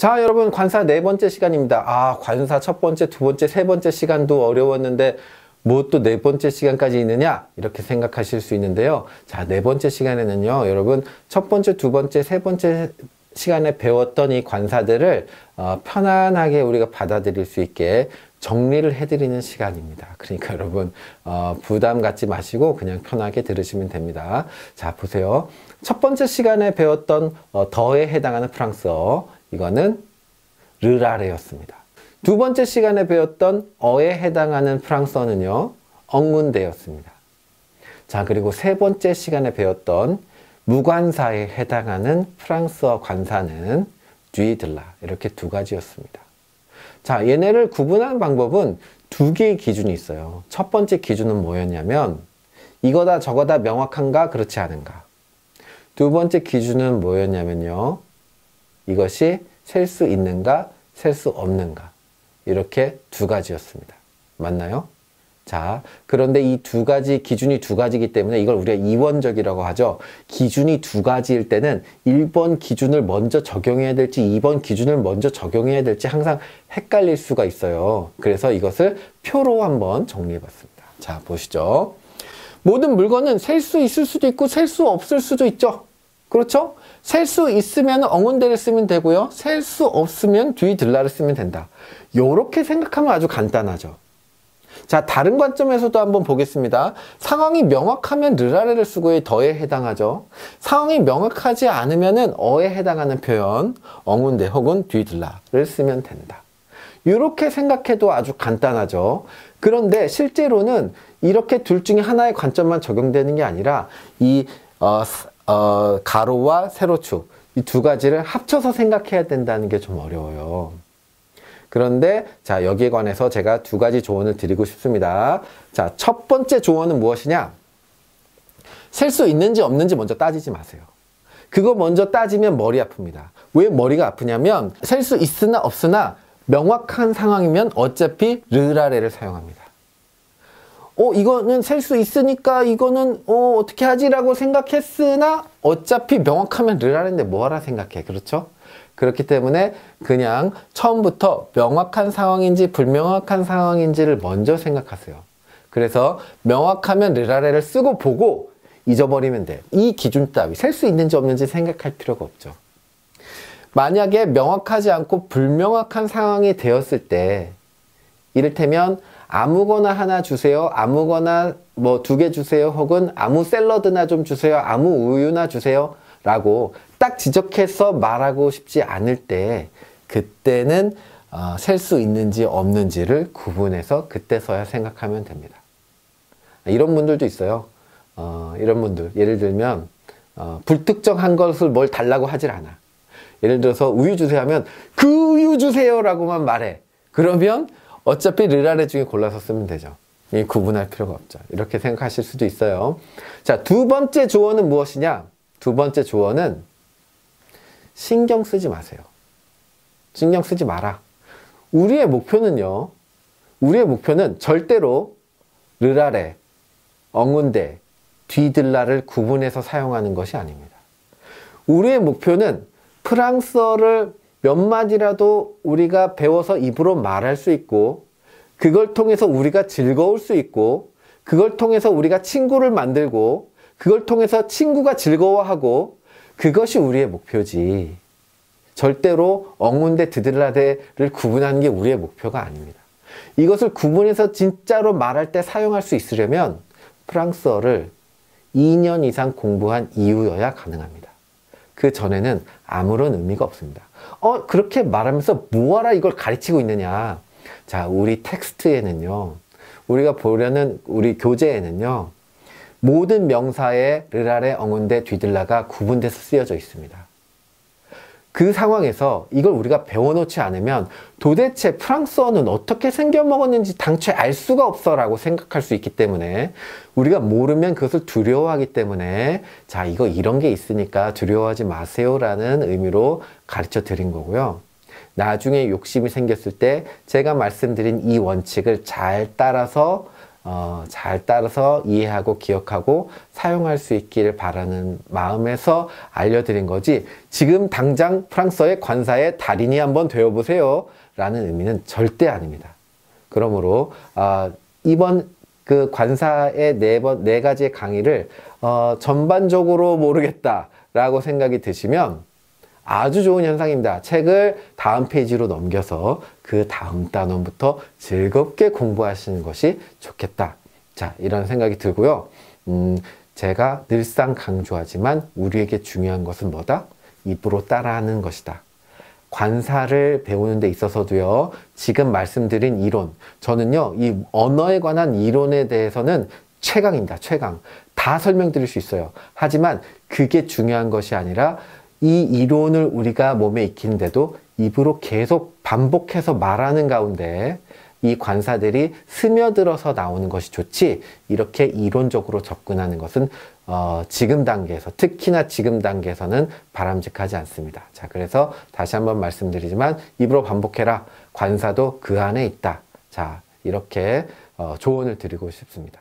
자 여러분 관사 네 번째 시간입니다. 아 관사 첫 번째, 두 번째, 세 번째 시간도 어려웠는데 뭐 또 네 번째 시간까지 있느냐 이렇게 생각하실 수 있는데요. 자 네 번째 시간에는요 여러분 첫 번째, 두 번째, 세 번째 시간에 배웠던 이 관사들을 어, 편안하게 우리가 받아들일 수 있게 정리를 해드리는 시간입니다. 그러니까 여러분 어, 부담 갖지 마시고 그냥 편하게 들으시면 됩니다. 자 보세요. 첫 번째 시간에 배웠던 어, 더에 해당하는 프랑스어 이거는 르라레였습니다. 두 번째 시간에 배웠던 어에 해당하는 프랑스어는요. 억문대였습니다. 자 그리고 세 번째 시간에 배웠던 무관사에 해당하는 프랑스어 관사는 뒤들라 이렇게 두 가지였습니다. 자 얘네를 구분하는 방법은 두 개의 기준이 있어요. 첫 번째 기준은 뭐였냐면 이거다 저거다 명확한가 그렇지 않은가 두 번째 기준은 뭐였냐면요. 이것이 셀 수 있는가 셀 수 없는가 이렇게 두 가지였습니다. 맞나요? 자, 그런데 이 두 가지 기준이 두 가지이기 때문에 이걸 우리가 이원적이라고 하죠. 기준이 두 가지일 때는 1번 기준을 먼저 적용해야 될지 2번 기준을 먼저 적용해야 될지 항상 헷갈릴 수가 있어요. 그래서 이것을 표로 한번 정리해 봤습니다. 자, 보시죠. 모든 물건은 셀 수 있을 수도 있고 셀 수 없을 수도 있죠. 그렇죠? 셀 수 있으면 엉운대를 쓰면 되고요. 셀 수 없으면 뒤들라를 쓰면 된다. 이렇게 생각하면 아주 간단하죠. 자 다른 관점에서도 한번 보겠습니다. 상황이 명확하면 르라레를 쓰고의 더에 해당하죠. 상황이 명확하지 않으면 어에 해당하는 표현 엉운대 혹은 뒤들라를 쓰면 된다. 이렇게 생각해도 아주 간단하죠. 그런데 실제로는 이렇게 둘 중에 하나의 관점만 적용되는 게 아니라 이 어, 어, 가로와 세로축 이 두 가지를 합쳐서 생각해야 된다는 게 좀 어려워요. 그런데 자 여기에 관해서 제가 두 가지 조언을 드리고 싶습니다. 자첫 번째 조언은 무엇이냐? 셀 수 있는지 없는지 먼저 따지지 마세요. 그거 먼저 따지면 머리 아픕니다. 왜 머리가 아프냐면 셀 수 있으나 없으나 명확한 상황이면 어차피 르라레를 사용합니다. 어, 이거는 셀 수 있으니까 이거는 어, 어떻게 하지라고 생각했으나 어차피 명확하면 르라는데 뭐하라 생각해. 그렇죠? 그렇기 때문에 그냥 처음부터 명확한 상황인지 불명확한 상황인지를 먼저 생각하세요. 그래서 명확하면 르라레를 쓰고 보고 잊어버리면 돼. 이 기준 따위, 셀 수 있는지 없는지 생각할 필요가 없죠. 만약에 명확하지 않고 불명확한 상황이 되었을 때 이를테면 아무거나 하나 주세요. 아무거나 뭐 두 개 주세요. 혹은 아무 샐러드나 좀 주세요. 아무 우유나 주세요. 라고 딱 지적해서 말하고 싶지 않을 때 그때는 어, 셀 수 있는지 없는지를 구분해서 그때서야 생각하면 됩니다. 이런 분들도 있어요. 어, 이런 분들 예를 들면 어, 불특정한 것을 뭘 달라고 하질 않아. 예를 들어서 우유 주세요 하면 그 우유 주세요 라고만 말해. 그러면 어차피 르라레 중에 골라서 쓰면 되죠. 이 구분할 필요가 없죠. 이렇게 생각하실 수도 있어요. 자, 두 번째 조언은 무엇이냐? 두 번째 조언은 신경 쓰지 마세요. 신경 쓰지 마라. 우리의 목표는요. 우리의 목표는 절대로 르라레, 엉운대, 뒤들라를 구분해서 사용하는 것이 아닙니다. 우리의 목표는 프랑스어를 몇 마디라도 우리가 배워서 입으로 말할 수 있고 그걸 통해서 우리가 즐거울 수 있고 그걸 통해서 우리가 친구를 만들고 그걸 통해서 친구가 즐거워하고 그것이 우리의 목표지 절대로 억문대 드들라대를 구분하는 게 우리의 목표가 아닙니다. 이것을 구분해서 진짜로 말할 때 사용할 수 있으려면 프랑스어를 2년 이상 공부한 이후여야 가능합니다. 그 전에는 아무런 의미가 없습니다. 어, 그렇게 말하면서 뭐하라 이걸 가르치고 있느냐. 자, 우리 텍스트에는요. 우리가 보려는 우리 교재에는요. 모든 명사의 르랄의 엉운대 뒤들라가 구분돼서 쓰여져 있습니다. 그 상황에서 이걸 우리가 배워놓지 않으면 도대체 프랑스어는 어떻게 생겨먹었는지 당최알 수가 없어 라고 생각할 수 있기 때문에 우리가 모르면 그것을 두려워하기 때문에 자 이거 이런 게 있으니까 두려워하지 마세요 라는 의미로 가르쳐 드린 거고요 나중에 욕심이 생겼을 때 제가 말씀드린 이 원칙을 잘 따라서 어, 잘 따라서 이해하고 기억하고 사용할 수 있기를 바라는 마음에서 알려드린 거지 지금 당장 프랑스어의 관사의 달인이 한번 되어보세요 라는 의미는 절대 아닙니다. 그러므로 어, 이번 그 관사의 네, 번, 네 가지의 강의를 어, 전반적으로 모르겠다 라고 생각이 드시면 아주 좋은 현상입니다. 책을 다음 페이지로 넘겨서 그 다음 단원부터 즐겁게 공부하시는 것이 좋겠다. 자, 이런 생각이 들고요. 음, 제가 늘상 강조하지만 우리에게 중요한 것은 뭐다? 입으로 따라하는 것이다. 관사를 배우는 데 있어서도요, 지금 말씀드린 이론. 저는요, 이 언어에 관한 이론에 대해서는 최강입니다, 최강. 다 설명드릴 수 있어요. 하지만 그게 중요한 것이 아니라 이 이론을 우리가 몸에 익히는데도 입으로 계속 반복해서 말하는 가운데 이 관사들이 스며들어서 나오는 것이 좋지 이렇게 이론적으로 접근하는 것은 어, 지금 단계에서 특히나 지금 단계에서는 바람직하지 않습니다. 자 그래서 다시 한번 말씀드리지만 입으로 반복해라 관사도 그 안에 있다. 자 이렇게 어, 조언을 드리고 싶습니다.